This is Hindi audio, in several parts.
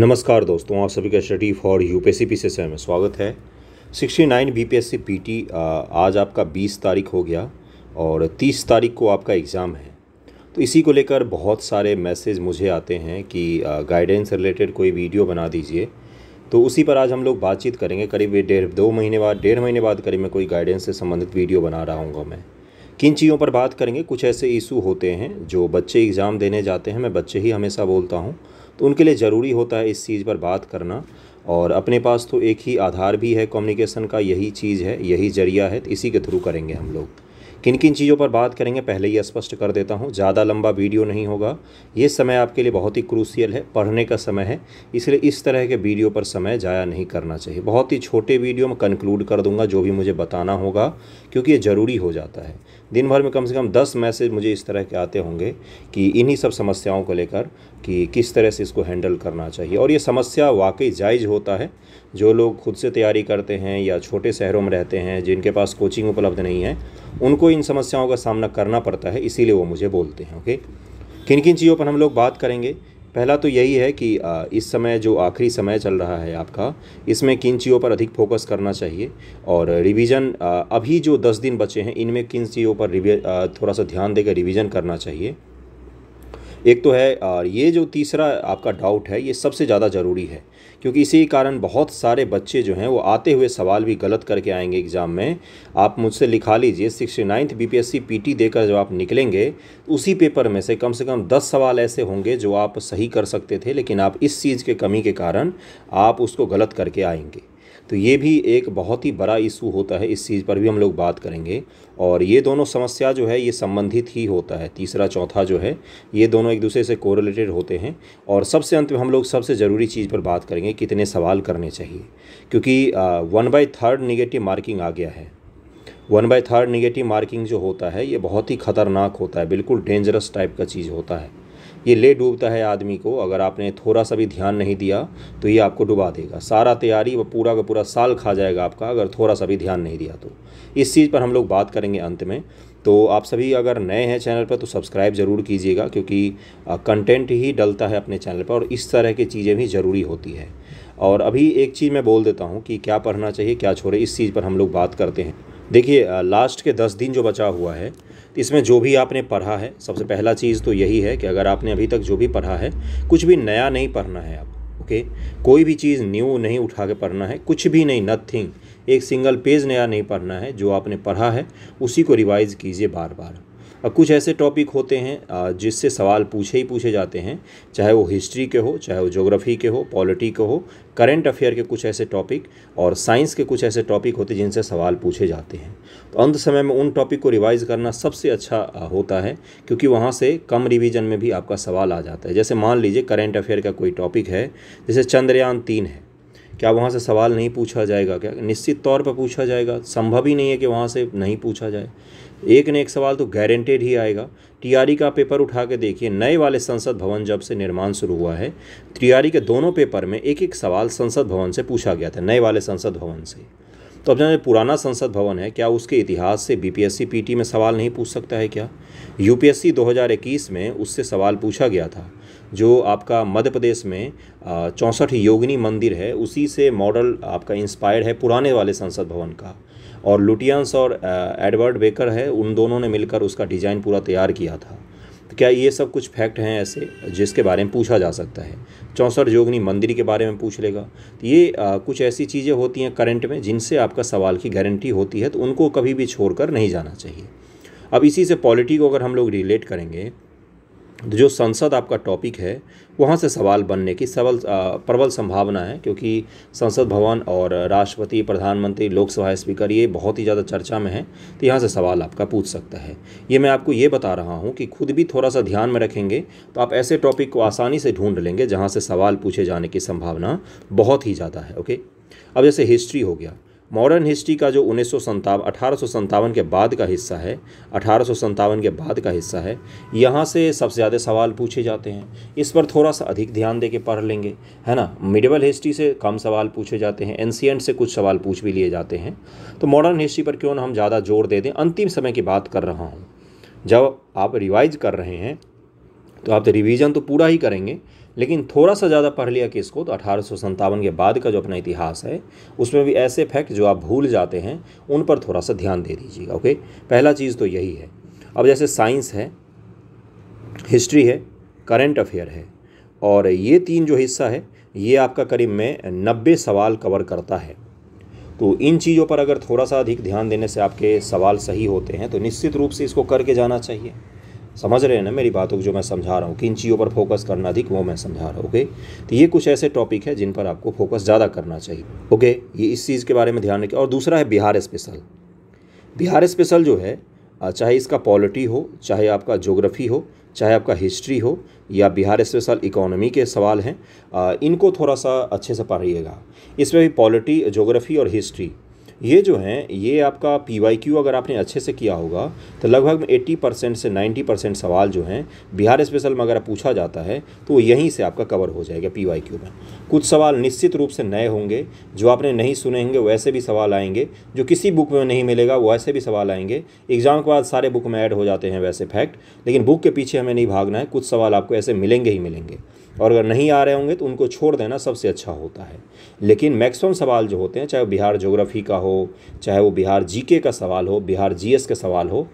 नमस्कार दोस्तों आप सभी का स्टडी फॉर यू पी से में स्वागत है 69 nine B P S C P T आज आपका 20 तारीख हो गया और 30 तारीख को आपका एग्ज़ाम है तो इसी को लेकर बहुत सारे मैसेज मुझे आते हैं कि गाइडेंस रिलेटेड कोई वीडियो बना दीजिए तो उसी पर आज हम लोग बातचीत करेंगे करीब डेढ़ दो महीने बाद डेढ़ महीने बाद करीब मैं कोई गाइडेंस से संबंधित वीडियो बना रहा हूँ मैं किन चीज़ों पर बात करेंगे कुछ ऐसे इशू होते हैं जो बच्चे एग्ज़ाम देने जाते हैं मैं बच्चे ही हमेशा बोलता हूँ तो उनके लिए ज़रूरी होता है इस चीज़ पर बात करना और अपने पास तो एक ही आधार भी है कम्युनिकेशन का यही चीज़ है यही जरिया है तो इसी के थ्रू करेंगे हम लोग किन किन चीज़ों पर बात करेंगे पहले ही स्पष्ट कर देता हूँ ज़्यादा लंबा वीडियो नहीं होगा ये समय आपके लिए बहुत ही क्रूसियल है पढ़ने का समय है इसलिए इस तरह के वीडियो पर समय ज़ाया नहीं करना चाहिए बहुत ही छोटे वीडियो में कंक्लूड कर दूंगा जो भी मुझे बताना होगा क्योंकि ये ज़रूरी हो जाता है दिन भर में कम से कम दस मैसेज मुझे इस तरह के आते होंगे कि इन्हीं सब समस्याओं को लेकर कि किस तरह से इसको हैंडल करना चाहिए और ये समस्या वाकई जायज़ होता है जो लोग खुद से तैयारी करते हैं या छोटे शहरों में रहते हैं जिनके पास कोचिंग उपलब्ध नहीं है उनको इन समस्याओं का सामना करना पड़ता है इसीलिए वो मुझे बोलते हैं ओके किन किन चीज़ों पर हम लोग बात करेंगे पहला तो यही है कि इस समय जो आखिरी समय चल रहा है आपका इसमें किन चीज़ों पर अधिक फोकस करना चाहिए और रिवीजन अभी जो दस दिन बचे हैं इनमें किन चीज़ों पर थोड़ा सा ध्यान देकर रिवीजन करना चाहिए एक तो है ये जो तीसरा आपका डाउट है ये सबसे ज़्यादा ज़रूरी है क्योंकि इसी कारण बहुत सारे बच्चे जो हैं वो आते हुए सवाल भी गलत करके आएंगे एग्ज़ाम में आप मुझसे लिखा लीजिए सिक्सटी नाइन्थ बी टी देकर जब आप निकलेंगे उसी पेपर में से कम से कम दस सवाल ऐसे होंगे जो आप सही कर सकते थे लेकिन आप इस चीज़ के कमी के कारण आप उसको गलत करके आएंगे तो ये भी एक बहुत ही बड़ा इशू होता है इस चीज़ पर भी हम लोग बात करेंगे और ये दोनों समस्या जो है ये संबंधित ही होता है तीसरा चौथा जो है ये दोनों एक दूसरे से कोरिलेटेड होते हैं और सबसे अंत में हम लोग सबसे ज़रूरी चीज़ पर बात करेंगे कितने सवाल करने चाहिए क्योंकि one by third negative marking आ गया है one by third negative marking जो होता है ये बहुत ही खतरनाक होता है बिल्कुल डेंजरस टाइप का चीज़ होता है ये ले डूबता है आदमी को अगर आपने थोड़ा सा भी ध्यान नहीं दिया तो ये आपको डुबा देगा सारा तैयारी व पूरा का पूरा साल खा जाएगा आपका अगर थोड़ा सा भी ध्यान नहीं दिया तो इस चीज़ पर हम लोग बात करेंगे अंत में तो आप सभी अगर नए हैं चैनल पर तो सब्सक्राइब ज़रूर कीजिएगा क्योंकि कंटेंट ही डलता है अपने चैनल पर और इस तरह की चीज़ें भी ज़रूरी होती है और अभी एक चीज़ मैं बोल देता हूँ कि क्या पढ़ना चाहिए क्या छोड़े इस चीज़ पर हम लोग बात करते हैं देखिए लास्ट के दस दिन जो बचा हुआ है इसमें जो भी आपने पढ़ा है सबसे पहला चीज़ तो यही है कि अगर आपने अभी तक जो भी पढ़ा है कुछ भी नया नहीं पढ़ना है आप ओके कोई भी चीज़ न्यू नहीं उठा के पढ़ना है कुछ भी नहीं नथिंग एक सिंगल पेज नया नहीं पढ़ना है जो आपने पढ़ा है उसी को रिवाइज़ कीजिए बार बार अब कुछ ऐसे टॉपिक होते हैं जिससे सवाल पूछे ही पूछे जाते हैं चाहे वो हिस्ट्री के हो चाहे वो जोग्राफ़ी के हो पॉलिटी के हो करेंट अफेयर के कुछ ऐसे टॉपिक और साइंस के कुछ ऐसे टॉपिक होते हैं जिनसे सवाल पूछे जाते हैं तो अंत समय में उन टॉपिक को रिवाइज़ करना सबसे अच्छा होता है क्योंकि वहाँ से कम रिविज़न में भी आपका सवाल आ जाता है जैसे मान लीजिए करेंट अफेयर का कोई टॉपिक है जैसे चंद्रयान तीन है क्या वहाँ से सवाल नहीं पूछा जाएगा क्या निश्चित तौर पर पूछा जाएगा संभव ही नहीं है कि वहाँ से नहीं पूछा जाए एक न एक सवाल तो गारंटेड ही आएगा टीआरई का पेपर उठा के देखिए नए वाले संसद भवन जब से निर्माण शुरू हुआ है टीआरई के दोनों पेपर में एक एक सवाल संसद भवन से पूछा गया था नए वाले संसद भवन से तो अब जाने पुराना संसद भवन है क्या उसके इतिहास से बीपीएससी पीटी में सवाल नहीं पूछ सकता है क्या यूपीएससी 2021 में उससे सवाल पूछा गया था जो आपका मध्य प्रदेश में चौंसठ योगिनी मंदिर है उसी से मॉडल आपका इंस्पायर्ड है पुराने वाले संसद भवन का और लुटियंस और एडवर्ड बेकर है उन दोनों ने मिलकर उसका डिज़ाइन पूरा तैयार किया था तो क्या ये सब कुछ फैक्ट हैं ऐसे जिसके बारे में पूछा जा सकता है चौंसठ जोगनी मंदिर के बारे में पूछ लेगा तो ये आ, कुछ ऐसी चीज़ें होती हैं करंट में जिनसे आपका सवाल की गारंटी होती है तो उनको कभी भी छोड़कर नहीं जाना चाहिए अब इसी से पॉलिटी को अगर हम लोग रिलेट करेंगे जो संसद आपका टॉपिक है वहाँ से सवाल बनने की सबल प्रबल संभावना है क्योंकि संसद भवन और राष्ट्रपति प्रधानमंत्री लोकसभा स्पीकर ये बहुत ही ज़्यादा चर्चा में है तो यहाँ से सवाल आपका पूछ सकता है ये मैं आपको ये बता रहा हूँ कि खुद भी थोड़ा सा ध्यान में रखेंगे तो आप ऐसे टॉपिक को आसानी से ढूंढ लेंगे जहाँ से सवाल पूछे जाने की संभावना बहुत ही ज़्यादा है ओके अब जैसे हिस्ट्री हो गया मॉडर्न हिस्ट्री का जो उन्नीस सौ अठारह सौ के बाद का हिस्सा है अठारह सौ के बाद का हिस्सा है यहाँ से सबसे ज़्यादा सवाल पूछे जाते हैं इस पर थोड़ा सा अधिक ध्यान दे के पढ़ लेंगे है ना मिडिवल हिस्ट्री से कम सवाल पूछे जाते हैं एनसीएंट से कुछ सवाल पूछ भी लिए जाते हैं तो मॉडर्न हिस्ट्री पर क्यों ना हम ज़्यादा जोर दे दें अंतिम समय की बात कर रहा हूँ जब आप रिवाइज कर रहे हैं तो आप तो तो पूरा ही करेंगे लेकिन थोड़ा सा ज़्यादा पढ़ लिया किसको तो अठारह के बाद का जो अपना इतिहास है उसमें भी ऐसे फैक्ट जो आप भूल जाते हैं उन पर थोड़ा सा ध्यान दे दीजिएगा ओके पहला चीज़ तो यही है अब जैसे साइंस है हिस्ट्री है करेंट अफेयर है और ये तीन जो हिस्सा है ये आपका करीब में नब्बे सवाल कवर करता है तो इन चीज़ों पर अगर थोड़ा सा अधिक ध्यान देने से आपके सवाल सही होते हैं तो निश्चित रूप से इसको करके जाना चाहिए समझ रहे हैं ना मेरी बातों को जो मैं समझा रहा हूँ किन चीज़ों पर फोकस करना अधिक वो मैं समझा रहा हूँ ओके तो ये कुछ ऐसे टॉपिक है जिन पर आपको फोकस ज़्यादा करना चाहिए ओके ये इस चीज़ के बारे में ध्यान रखें और दूसरा है बिहार स्पेशल बिहार स्पेशल जो है चाहे इसका पॉलिटी हो चाहे आपका जोग्राफ़ी हो चाहे आपका हिस्ट्री हो या बिहार स्पेशल इकोनॉमी के सवाल हैं इनको थोड़ा सा अच्छे से पढ़िएगा इसमें भी पॉलिटी जोग्राफ़ी और हिस्ट्री ये जो हैं ये आपका पी वाई क्यू अगर आपने अच्छे से किया होगा तो लगभग 80 परसेंट से 90 परसेंट सवाल जो हैं बिहार स्पेशल में अगर पूछा जाता है तो यहीं से आपका कवर हो जाएगा पी वाई क्यू में कुछ सवाल निश्चित रूप से नए होंगे जो आपने नहीं सुने होंगे वैसे भी सवाल आएंगे जो किसी बुक में नहीं मिलेगा वैसे भी सवाल आएंगे एग्ज़ाम के बाद सारे बुक में ऐड हो जाते हैं वैसे फैक्ट लेकिन बुक के पीछे हमें नहीं भागना है कुछ सवाल आपको ऐसे मिलेंगे ही मिलेंगे और अगर नहीं आ रहे होंगे तो उनको छोड़ देना सबसे अच्छा होता है लेकिन मैक्सिमम सवाल जो होते हैं चाहे वो बिहार जोग्राफ़ी का हो चाहे वो बिहार जीके का सवाल हो बिहार जीएस का सवाल हो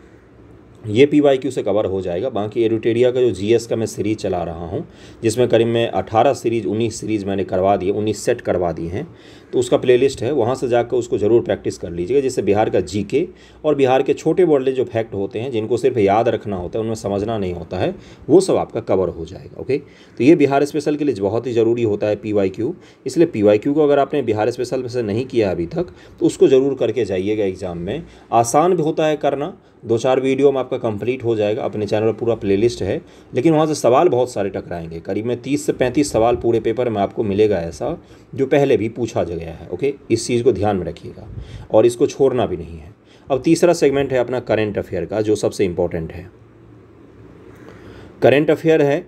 ये पी वाई से कवर हो जाएगा बाकी एडिटेरिया का जो जी का मैं सीरीज़ चला रहा हूँ जिसमें करीब मैं अठारह सीरीज़ उन्नीस सीरीज़ मैंने करवा दिए उन्नीस सेट करवा दिए हैं तो उसका प्लेलिस्ट है वहाँ से जाकर उसको ज़रूर प्रैक्टिस कर लीजिएगा जिससे बिहार का जीके और बिहार के छोटे बड़े जो फैक्ट होते हैं जिनको सिर्फ याद रखना होता है उनमें समझना नहीं होता है वो सब आपका कवर हो जाएगा ओके तो ये बिहार स्पेशल के लिए बहुत ही ज़रूरी होता है पी वाई क्यू इसलिए पी वाई क्यू को अगर आपने बिहार स्पेशल से नहीं किया अभी तक तो उसको ज़रूर करके जाइएगा एग्ज़ाम में आसान भी होता है करना दो चार वीडियो में आपका कंप्लीट हो जाएगा अपने चैनल पर पूरा प्लेलिस्ट है लेकिन वहाँ से सवाल बहुत सारे टकराएंगे करीब में तीस से पैंतीस सवाल पूरे पेपर में आपको मिलेगा ऐसा जो पहले भी पूछा जाएगा गया है ओके इस चीज़ को ध्यान में रखिएगा और इसको छोड़ना भी नहीं है अब तीसरा सेगमेंट है अपना करेंट अफेयर का जो सबसे इम्पोर्टेंट है करेंट अफेयर है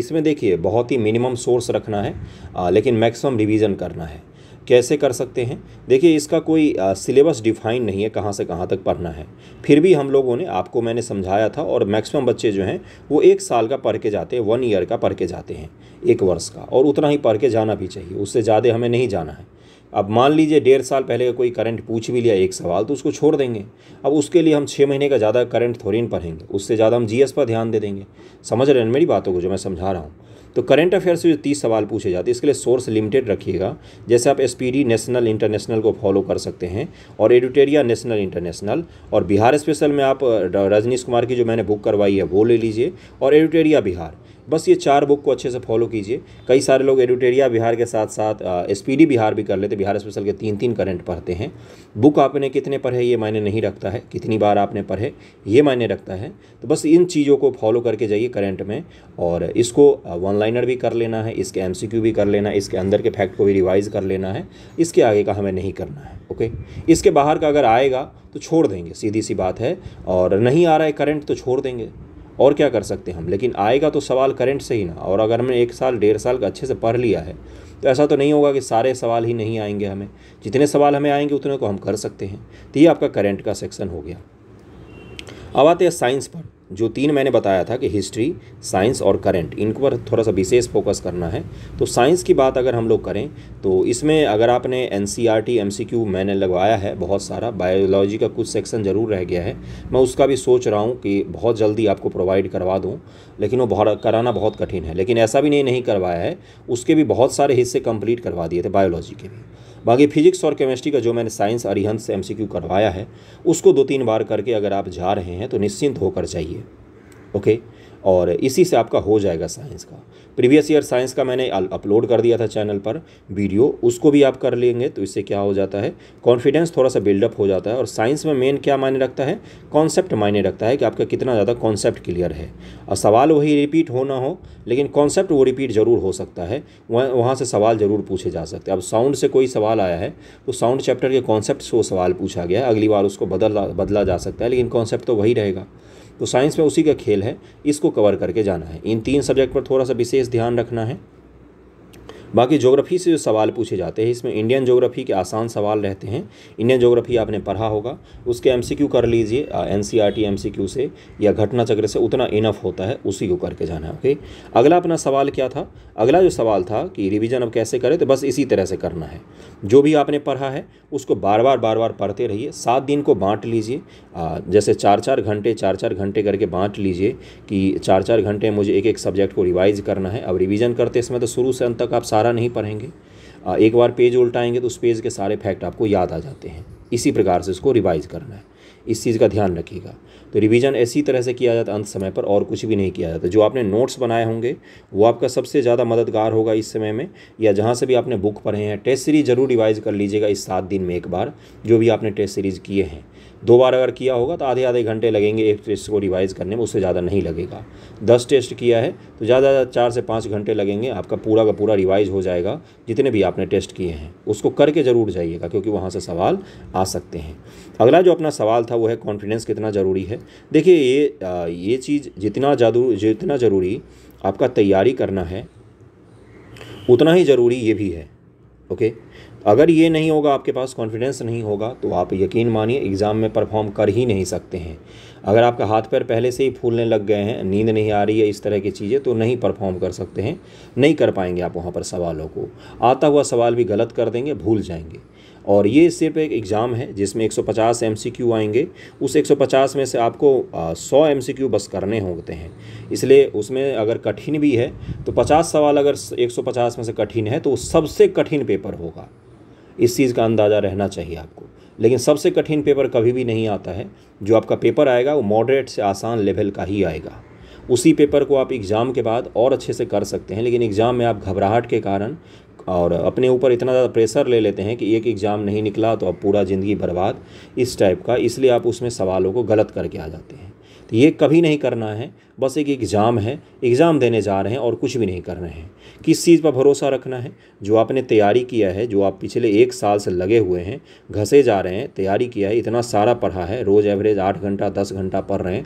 इसमें देखिए बहुत ही मिनिमम सोर्स रखना है लेकिन मैक्सिमम रिवीजन करना है कैसे कर सकते हैं देखिए इसका कोई सिलेबस डिफाइन नहीं है कहाँ से कहाँ तक पढ़ना है फिर भी हम लोगों ने आपको मैंने समझाया था और मैक्सिमम बच्चे जो हैं वो एक साल का पढ़ के जाते हैं वन ईयर का पढ़ के जाते हैं एक वर्ष का और उतना ही पढ़ के जाना भी चाहिए उससे ज़्यादा हमें नहीं जाना है अब मान लीजिए डेढ़ साल पहले का कोई करंट पूछ भी लिया एक सवाल तो उसको छोड़ देंगे अब उसके लिए हम छः महीने का ज़्यादा करंट थोड़ी पढ़ेंगे उससे ज़्यादा हम जीएस पर ध्यान दे देंगे समझ रहे हैं मेरी बातों को जो मैं समझा रहा हूँ तो करंट अफेयर से जो तीस सवाल पूछे जाते हैं इसके लिए सोर्स लिमिटेड रखिएगा जैसे आप एस नेशनल इंटरनेशनल को फॉलो कर सकते हैं और एडिटेरिया नेशनल इंटरनेशनल और बिहार स्पेशल में आप रजनीश कुमार की जो मैंने बुक करवाई है वो ले लीजिए और एडिटेरिया बिहार बस ये चार बुक को अच्छे से फॉलो कीजिए कई सारे लोग एडिटेरिया बिहार के साथ साथ एस बिहार भी कर लेते बिहार स्पेशल के तीन तीन करंट पढ़ते हैं बुक आपने कितने पढ़े ये मायने नहीं रखता है कितनी बार आपने पढ़े ये मायने रखता है तो बस इन चीज़ों को फॉलो करके जाइए करंट में और इसको वन लाइनर भी कर लेना है इसके एम भी कर लेना है इसके अंदर के फैक्ट को भी रिवाइज कर लेना है इसके आगे का हमें नहीं करना है ओके इसके बाहर का अगर आएगा तो छोड़ देंगे सीधी सी बात है और नहीं आ रहा है करंट तो छोड़ देंगे और क्या कर सकते हैं हम लेकिन आएगा तो सवाल करंट से ही ना और अगर हमने एक साल डेढ़ साल का अच्छे से पढ़ लिया है तो ऐसा तो नहीं होगा कि सारे सवाल ही नहीं आएंगे हमें जितने सवाल हमें आएंगे उतने को हम कर सकते हैं तो ये आपका करंट का सेक्शन हो गया अब आते हैं साइंस पर जो तीन मैंने बताया था कि हिस्ट्री साइंस और करंट इनको पर थोड़ा सा विशेष फोकस करना है तो साइंस की बात अगर हम लोग करें तो इसमें अगर आपने N C R T M C Q मैंने लगवाया है बहुत सारा बायोलॉजी का कुछ सेक्शन ज़रूर रह गया है मैं उसका भी सोच रहा हूँ कि बहुत जल्दी आपको प्रोवाइड करवा दूँ लेकिन वो बहुत कराना बहुत कठिन है लेकिन ऐसा भी नहीं नहीं करवाया है उसके भी बहुत सारे हिस्से कंप्लीट करवा दिए थे बायोलॉजी के भी बाकी फिजिक्स और केमिस्ट्री का जो मैंने साइंस अरिहंत से एमसीक्यू करवाया है उसको दो तीन बार करके अगर आप जा रहे हैं तो निश्चिंत होकर जाइए ओके और इसी से आपका हो जाएगा साइंस का प्रीवियस ईयर साइंस का मैंने अपलोड कर दिया था चैनल पर वीडियो उसको भी आप कर लेंगे तो इससे क्या हो जाता है कॉन्फिडेंस थोड़ा सा बिल्डअप हो जाता है और साइंस में मेन क्या मायने रखता है कॉन्सेप्ट मायने रखता है कि आपका कितना ज़्यादा कॉन्सेप्ट क्लियर है और सवाल वही रिपीट होना हो लेकिन कॉन्सेप्ट वो रिपीट ज़रूर हो सकता है वह वहाँ से सवाल ज़रूर पूछे जा सकते हैं अब साउंड से कोई सवाल आया है तो साउंड चैप्टर के कॉन्सेप्ट से वो सवाल पूछा गया अगली बार उसको बदला बदला जा सकता है लेकिन कॉन्सेप्ट तो वही रहेगा तो साइंस में उसी का खेल है इसको कवर करके जाना है इन तीन सब्जेक्ट पर थोड़ा सा विशेष ध्यान रखना है बाकी जोग्राफ़ी से जो सवाल पूछे जाते हैं इसमें इंडियन जोग्राफ़ी के आसान सवाल रहते हैं इंडियन जोग्राफ़ी आपने पढ़ा होगा उसके एमसीक्यू कर लीजिए एनसीईआरटी एमसीक्यू e से या घटना चक्र से उतना इनफ होता है उसी को करके जाना है ओके अगला अपना सवाल क्या था अगला जो सवाल था कि रिविज़न अब कैसे करें तो बस इसी तरह से करना है जो भी आपने पढ़ा है उसको बार बार बार बार पढ़ते रहिए सात दिन को बांट लीजिए जैसे चार चार घंटे चार चार घंटे करके बांट लीजिए कि चार चार घंटे मुझे एक एक सब्जेक्ट को रिवाइज़ करना है अब रिविज़न करते समय तो शुरू से अंत तक आप सारा दोबारा नहीं पढ़ेंगे एक बार पेज उल्टाएंगे तो उस पेज के सारे फैक्ट आपको याद आ जाते हैं इसी प्रकार से इसको रिवाइज करना है इस चीज़ का ध्यान रखिएगा तो रिवीजन ऐसी तरह से किया जाता है अंत समय पर और कुछ भी नहीं किया जाता जो आपने नोट्स बनाए होंगे वो आपका सबसे ज़्यादा मददगार होगा इस समय में या जहाँ से भी आपने बुक पढ़े हैं टेस्ट सीरीज़ ज़रूर रिवाइज कर लीजिएगा इस सात दिन में एक बार जो भी आपने टेस्ट सीरीज़ किए हैं दो बार अगर किया होगा तो आधे आधे घंटे लगेंगे एक टेस्ट को रिवाइज़ करने में उससे ज़्यादा नहीं लगेगा दस टेस्ट किया है तो ज़्यादा ज़्यादा चार से पाँच घंटे लगेंगे आपका पूरा का पूरा रिवाइज़ हो जाएगा जितने भी आपने टेस्ट किए हैं उसको करके ज़रूर जाइएगा क्योंकि वहाँ से सवाल आ सकते हैं अगला जो अपना सवाल था वो है कॉन्फिडेंस कितना ज़रूरी है देखिए ये ये चीज़ जितना जादू जितना ज़रूरी आपका तैयारी करना है उतना ही ज़रूरी ये भी है ओके अगर ये नहीं होगा आपके पास कॉन्फिडेंस नहीं होगा तो आप यकीन मानिए एग्ज़ाम में परफॉर्म कर ही नहीं सकते हैं अगर आपका हाथ पैर पहले से ही फूलने लग गए हैं नींद नहीं आ रही है इस तरह की चीज़ें तो नहीं परफॉर्म कर सकते हैं नहीं कर पाएंगे आप वहाँ पर सवालों को आता हुआ सवाल भी गलत कर देंगे भूल जाएंगे और ये सिर्फ एक एग्ज़ाम है जिसमें 150 एमसीक्यू आएंगे उस 150 में से आपको 100 एमसीक्यू बस करने होते हैं इसलिए उसमें अगर कठिन भी है तो 50 सवाल अगर 150 में से कठिन है तो वो सबसे कठिन पेपर होगा इस चीज़ का अंदाज़ा रहना चाहिए आपको लेकिन सबसे कठिन पेपर कभी भी नहीं आता है जो आपका पेपर आएगा वो मॉडरेट से आसान लेवल का ही आएगा उसी पेपर को आप एग्ज़ाम के बाद और अच्छे से कर सकते हैं लेकिन एग्ज़ाम में आप घबराहट के कारण और अपने ऊपर इतना ज़्यादा प्रेशर ले लेते हैं कि एक एग्ज़ाम नहीं निकला तो अब पूरा ज़िंदगी बर्बाद इस टाइप का इसलिए आप उसमें सवालों को गलत करके आ जाते हैं तो ये कभी नहीं करना है बस एक एग्ज़ाम है एग्ज़ाम देने जा रहे हैं और कुछ भी नहीं कर रहे हैं किस चीज़ पर भरोसा रखना है जो आपने तैयारी किया है जो आप पिछले एक साल से लगे हुए हैं घसे जा रहे हैं तैयारी किया है इतना सारा पढ़ा है रोज़ एवरेज आठ घंटा दस घंटा पढ़ रहे हैं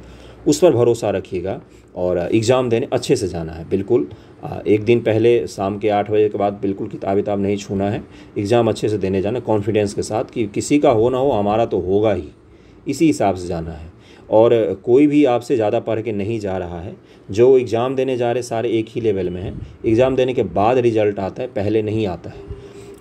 उस पर भरोसा रखिएगा और एग्ज़ाम देने अच्छे से जाना है बिल्कुल एक दिन पहले शाम के आठ बजे के बाद बिल्कुल किताब किताब नहीं छूना है एग्ज़ाम अच्छे से देने जाना कॉन्फिडेंस के साथ कि किसी का हो ना हो हमारा तो होगा ही इसी हिसाब से जाना है और कोई भी आपसे ज़्यादा पढ़ के नहीं जा रहा है जो एग्ज़ाम देने जा रहे सारे एक ही लेवल में हैं एग्ज़ाम देने के बाद रिजल्ट आता है पहले नहीं आता है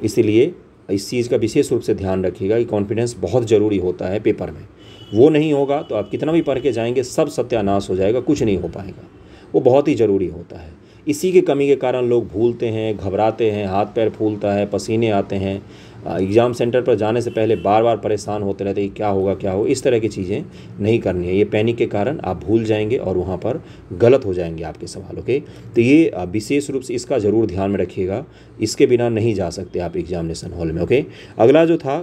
इसीलिए इस चीज़ का विशेष रूप से ध्यान रखिएगा कि कॉन्फिडेंस बहुत ज़रूरी होता है पेपर में वो नहीं होगा तो आप कितना भी पढ़ के जाएंगे सब सत्यानाश हो जाएगा कुछ नहीं हो पाएगा वो बहुत ही ज़रूरी होता है इसी की कमी के कारण लोग भूलते हैं घबराते हैं हाथ पैर फूलता है पसीने आते हैं एग्ज़ाम सेंटर पर जाने से पहले बार बार परेशान होते रहते हैं क्या होगा क्या होगा इस तरह की चीज़ें नहीं करनी है ये पैनिक के कारण आप भूल जाएंगे और वहाँ पर गलत हो जाएंगे आपके सवाल ओके तो ये विशेष रूप से इसका ज़रूर ध्यान में रखिएगा इसके बिना नहीं जा सकते आप एग्जामिनेशन हॉल में ओके अगला जो था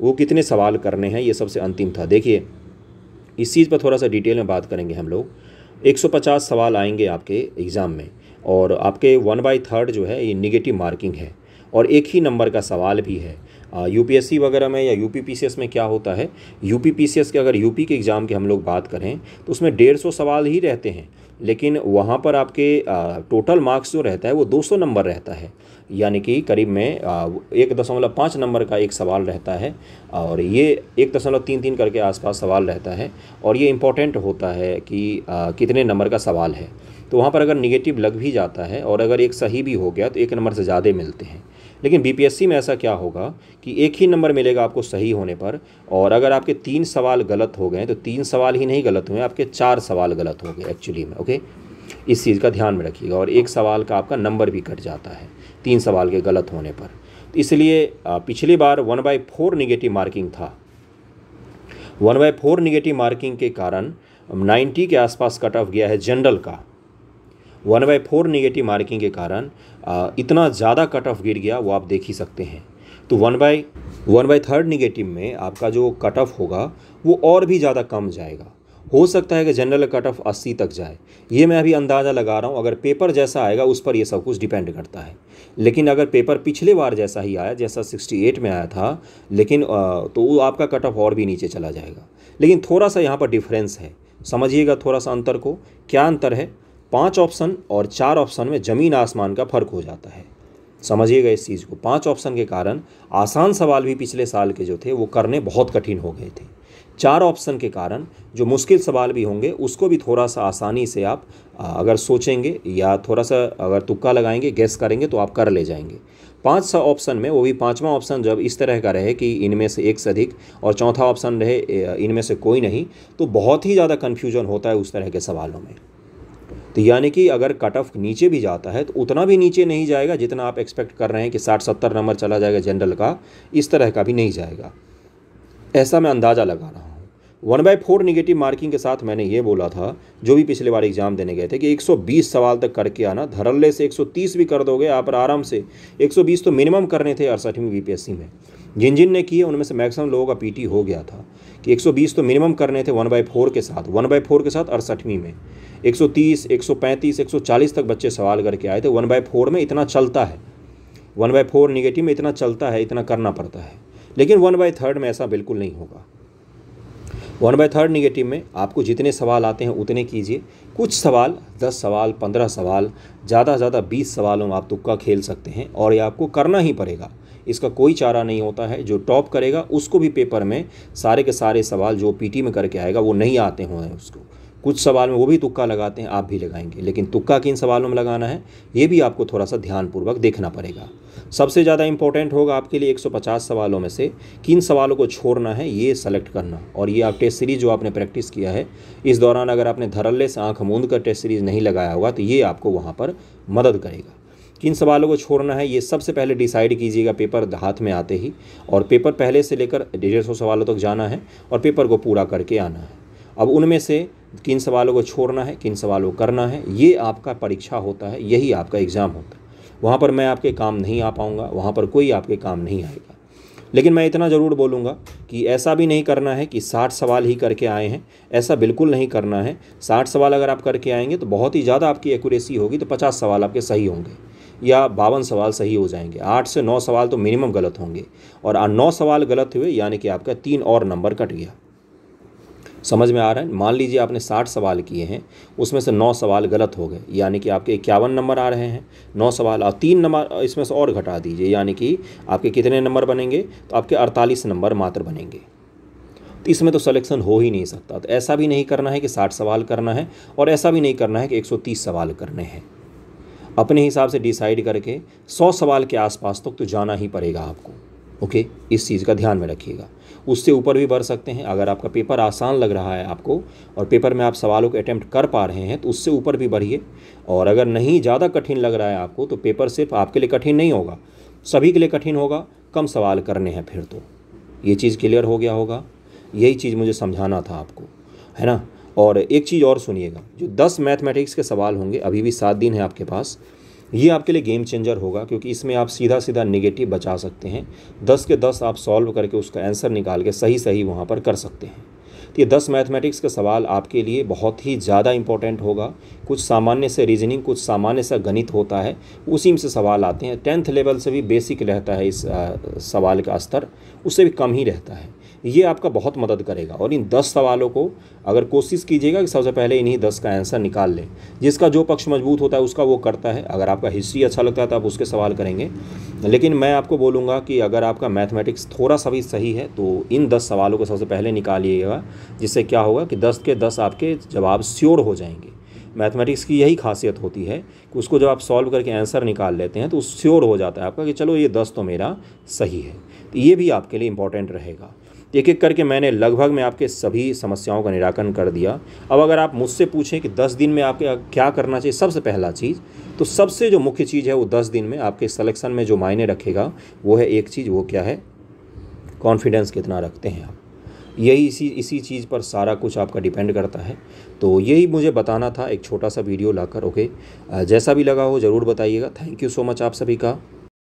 वो कितने सवाल करने हैं ये सबसे अंतिम था देखिए इस चीज़ पर थोड़ा सा डिटेल में बात करेंगे हम लोग 150 सवाल आएंगे आपके एग्ज़ाम में और आपके वन बाई थर्ड जो है ये निगेटिव मार्किंग है और एक ही नंबर का सवाल भी है यू पी वगैरह में या यू पी में क्या होता है यू पी के अगर यू के एग्ज़ाम की हम लोग बात करें तो उसमें डेढ़ सौ सवाल ही रहते हैं लेकिन वहाँ पर आपके आ, टोटल मार्क्स जो रहता है वो 200 नंबर रहता है यानी कि करीब में आ, एक दशमलव पाँच नंबर का एक सवाल रहता है और ये एक दशमलव तीन तीन करके आसपास सवाल रहता है और ये इम्पोर्टेंट होता है कि आ, कितने नंबर का सवाल है तो वहाँ पर अगर निगेटिव लग भी जाता है और अगर एक सही भी हो गया तो एक नंबर से ज़्यादा मिलते हैं लेकिन बीपीएससी में ऐसा क्या होगा कि एक ही नंबर मिलेगा आपको सही होने पर और अगर आपके तीन सवाल गलत हो गए तो तीन सवाल ही नहीं गलत हुए आपके चार सवाल गलत हो गए एक्चुअली में ओके इस चीज़ का ध्यान में रखिएगा और एक सवाल का आपका नंबर भी कट जाता है तीन सवाल के गलत होने पर तो इसलिए पिछली बार one by four negative marking था one by four negative marking के कारण नाइन्टी के आसपास कट ऑफ गया है जनरल का one by four negative marking के कारण इतना ज़्यादा कट ऑफ गिर गया वो आप देख ही सकते हैं तो one by one by third negative में आपका जो कट ऑफ होगा वो और भी ज़्यादा कम जाएगा हो सकता है कि जनरल कट ऑफ अस्सी तक जाए ये मैं अभी अंदाज़ा लगा रहा हूँ अगर पेपर जैसा आएगा उस पर ये सब कुछ डिपेंड करता है लेकिन अगर पेपर पिछले बार जैसा ही आया जैसा सिक्सटी एट में आया था लेकिन तो आपका कट ऑफ और भी नीचे चला जाएगा लेकिन थोड़ा सा यहाँ पर डिफरेंस है समझिएगा थोड़ा सा अंतर को क्या अंतर है पांच ऑप्शन और चार ऑप्शन में ज़मीन आसमान का फर्क हो जाता है समझिएगा इस चीज़ को पांच ऑप्शन के कारण आसान सवाल भी पिछले साल के जो थे वो करने बहुत कठिन हो गए थे चार ऑप्शन के कारण जो मुश्किल सवाल भी होंगे उसको भी थोड़ा सा आसानी से आप अगर सोचेंगे या थोड़ा सा अगर तुक्का लगाएंगे गैस करेंगे तो आप कर ले जाएंगे पाँच सौ ऑप्शन में वो भी पांचवा ऑप्शन जब इस तरह का रहे कि इनमें से एक से अधिक और चौथा ऑप्शन रहे इनमें से कोई नहीं तो बहुत ही ज़्यादा कन्फ्यूजन होता है उस तरह के सवालों में तो यानी कि अगर कट ऑफ नीचे भी जाता है तो उतना भी नीचे नहीं जाएगा जितना आप एक्सपेक्ट कर रहे हैं कि साठ सत्तर नंबर चला जाएगा जनरल का इस तरह का भी नहीं जाएगा ऐसा मैं अंदाज़ा लगा रहा हूँ one by four negative marking के साथ मैंने ये बोला था जो भी पिछले बार एग्जाम देने गए थे कि 120 सवाल तक करके आना धरल्ले से 130 भी कर दोगे आप आराम से 120 तो मिनिमम करने थे अड़सठवीं बी में जिन जिन ने किए उनमें से मैक्सिमम लोगों का पीटी हो गया था कि 120 तो मिनिमम करने थे वन बाई फोर के साथ वन बाई फोर के साथ अड़सठवीं में 130, 135, 140 तक बच्चे सवाल करके आए थे वन बाई फोर में इतना चलता है वन बाई फोर निगेटिव में इतना चलता है इतना करना पड़ता है लेकिन वन बाई थर्ड में ऐसा बिल्कुल नहीं होगा वन बाई थर्ड निगेटिव में आपको जितने सवाल आते हैं उतने कीजिए कुछ सवाल दस सवाल पंद्रह सवाल ज़्यादा से ज़्यादा बीस सवालों में आप तुक्का खेल सकते हैं और ये आपको करना ही पड़ेगा इसका कोई चारा नहीं होता है जो टॉप करेगा उसको भी पेपर में सारे के सारे सवाल जो पीटी में करके आएगा वो नहीं आते होंगे उसको कुछ सवाल में वो भी तुक्का लगाते हैं आप भी लगाएंगे लेकिन तुक्का किन सवालों में लगाना है ये भी आपको थोड़ा सा ध्यानपूर्वक देखना पड़ेगा सबसे ज़्यादा इंपॉर्टेंट होगा आपके लिए 150 सवालों में से किन सवालों को छोड़ना है ये सेलेक्ट करना और ये आप टेस्ट सीरीज़ जो आपने प्रैक्टिस किया है इस दौरान अगर आपने धरल्ले से आँख मूंद कर टेस्ट सीरीज़ नहीं लगाया होगा तो ये आपको वहाँ पर मदद करेगा किन सवालों को छोड़ना है ये सबसे पहले डिसाइड कीजिएगा पेपर हाथ में आते ही और पेपर पहले से लेकर डेढ़ सौ सवालों तक जाना है और पेपर को पूरा करके आना है अब उनमें से किन सवालों को छोड़ना है किन सवालों को करना है ये आपका परीक्षा होता है यही आपका एग्ज़ाम होता है वहाँ पर मैं आपके काम नहीं आ पाऊँगा वहाँ पर कोई आपके काम नहीं आएगा लेकिन मैं इतना ज़रूर बोलूँगा कि ऐसा भी नहीं करना है कि साठ सवाल ही करके आए हैं ऐसा बिल्कुल नहीं करना है साठ सवाल अगर आप करके आएंगे तो बहुत ही ज़्यादा आपकी एक्यूरेसी होगी तो पचास सवाल आपके सही होंगे या बावन सवाल सही हो जाएंगे आठ से नौ सवाल तो मिनिमम गलत होंगे और नौ सवाल गलत हुए यानी कि आपका तीन और नंबर कट गया समझ में आ रहा है मान लीजिए आपने साठ सवाल किए हैं उसमें से नौ सवाल गलत हो गए यानी कि आपके इक्यावन नंबर आ रहे हैं नौ सवाल और तीन नंबर इसमें से और घटा दीजिए यानी कि आपके कितने नंबर बनेंगे तो आपके अड़तालीस नंबर मात्र बनेंगे तो इसमें तो सलेक्शन हो ही नहीं सकता तो ऐसा भी नहीं करना है कि साठ सवाल करना है और ऐसा भी नहीं करना है कि एक सौ तीस सवाल करने हैं अपने हिसाब से डिसाइड करके सौ सवाल के आसपास तक तो, जाना ही पड़ेगा आपको ओके इस चीज़ का ध्यान में रखिएगा उससे ऊपर भी बढ़ सकते हैं अगर आपका पेपर आसान लग रहा है आपको और पेपर में आप सवालों के अटैम्प्ट कर पा रहे हैं तो उससे ऊपर भी बढ़िए और अगर नहीं ज़्यादा कठिन लग रहा है आपको तो पेपर सिर्फ आपके लिए कठिन नहीं होगा सभी के लिए कठिन होगा कम सवाल करने हैं फिर तो ये चीज़ क्लियर हो गया होगा यही चीज़ मुझे समझाना था आपको है ना और एक चीज़ और सुनिएगा जो दस मैथमेटिक्स के सवाल होंगे अभी भी सात दिन है आपके पास ये आपके लिए गेम चेंजर होगा क्योंकि इसमें आप सीधा सीधा निगेटिव बचा सकते हैं दस के दस आप सॉल्व करके उसका आंसर निकाल के सही सही वहाँ पर कर सकते हैं तो ये दस मैथमेटिक्स का सवाल आपके लिए बहुत ही ज़्यादा इंपॉर्टेंट होगा कुछ सामान्य से रीजनिंग कुछ सामान्य सा गणित होता है उसी में से सवाल आते हैं टेंथ लेवल से भी बेसिक रहता है इस आ, सवाल का स्तर उससे भी कम ही रहता है ये आपका बहुत मदद करेगा और इन दस सवालों को अगर कोशिश कीजिएगा कि सबसे पहले इन्हीं दस का आंसर निकाल लें जिसका जो पक्ष मजबूत होता है उसका वो करता है अगर आपका हिस्ट्री अच्छा लगता है तो आप उसके सवाल करेंगे लेकिन मैं आपको बोलूँगा कि अगर आपका मैथमेटिक्स थोड़ा सा भी सही है तो इन दस सवालों को सबसे पहले निकालिएगा जिससे क्या होगा कि दस के दस आपके जवाब श्योर हो जाएंगे मैथमेटिक्स की यही खासियत होती है कि उसको जब आप सॉल्व करके आंसर निकाल लेते हैं तो श्योर हो जाता है आपका कि चलो ये दस तो मेरा सही है तो ये भी आपके लिए इम्पॉर्टेंट रहेगा एक एक करके मैंने लगभग मैं आपके सभी समस्याओं का निराकरण कर दिया अब अगर आप मुझसे पूछें कि दस दिन में आपके क्या करना चाहिए सबसे पहला चीज़ तो सबसे जो मुख्य चीज़ है वो दस दिन में आपके सलेक्शन में जो मायने रखेगा वो है एक चीज़ वो क्या है कॉन्फिडेंस कितना रखते हैं आप यही इसी इसी चीज़ पर सारा कुछ आपका डिपेंड करता है तो यही मुझे बताना था एक छोटा सा वीडियो लाकर ओके जैसा भी लगा हो ज़रूर बताइएगा थैंक यू सो मच आप सभी का